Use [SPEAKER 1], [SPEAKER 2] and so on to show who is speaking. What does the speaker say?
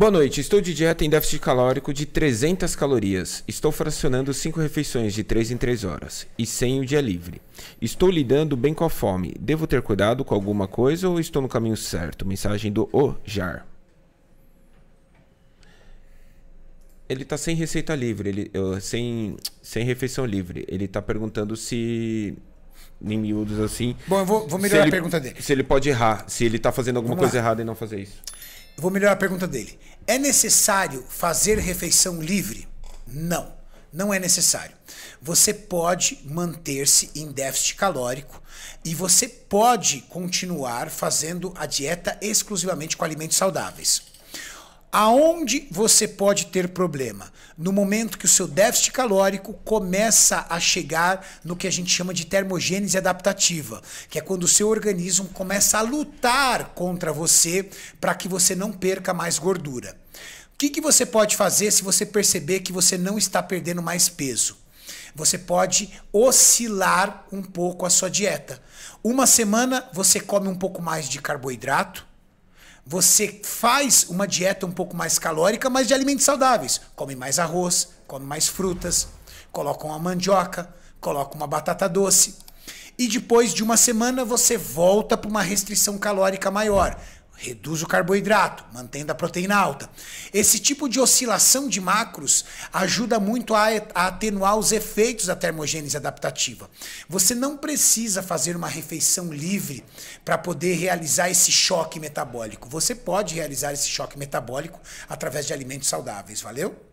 [SPEAKER 1] Boa noite, estou de dieta em déficit calórico de 300 calorias. Estou fracionando 5 refeições de 3 em 3 horas e sem o dia livre. Estou lidando bem com a fome. Devo ter cuidado com alguma coisa ou estou no caminho certo? Mensagem do Ojar. Ele está sem receita livre, ele, sem, sem refeição livre. Ele está perguntando se em miúdos assim. Bom, eu vou, vou melhorar ele, a pergunta dele. Se ele pode errar, se ele está fazendo alguma Vamos coisa lá. errada e não fazer isso
[SPEAKER 2] vou melhorar a pergunta dele. É necessário fazer refeição livre? Não, não é necessário. Você pode manter-se em déficit calórico e você pode continuar fazendo a dieta exclusivamente com alimentos saudáveis. Aonde você pode ter problema? No momento que o seu déficit calórico começa a chegar no que a gente chama de termogênese adaptativa, que é quando o seu organismo começa a lutar contra você para que você não perca mais gordura. O que, que você pode fazer se você perceber que você não está perdendo mais peso? Você pode oscilar um pouco a sua dieta. Uma semana você come um pouco mais de carboidrato, você faz uma dieta um pouco mais calórica, mas de alimentos saudáveis. Come mais arroz, come mais frutas, coloca uma mandioca, coloca uma batata doce. E depois de uma semana você volta para uma restrição calórica maior reduz o carboidrato, mantendo a proteína alta. Esse tipo de oscilação de macros ajuda muito a, atenuar os efeitos da termogênese adaptativa. Você não precisa fazer uma refeição livre para poder realizar esse choque metabólico. Você pode realizar esse choque metabólico através de alimentos
[SPEAKER 1] saudáveis, valeu?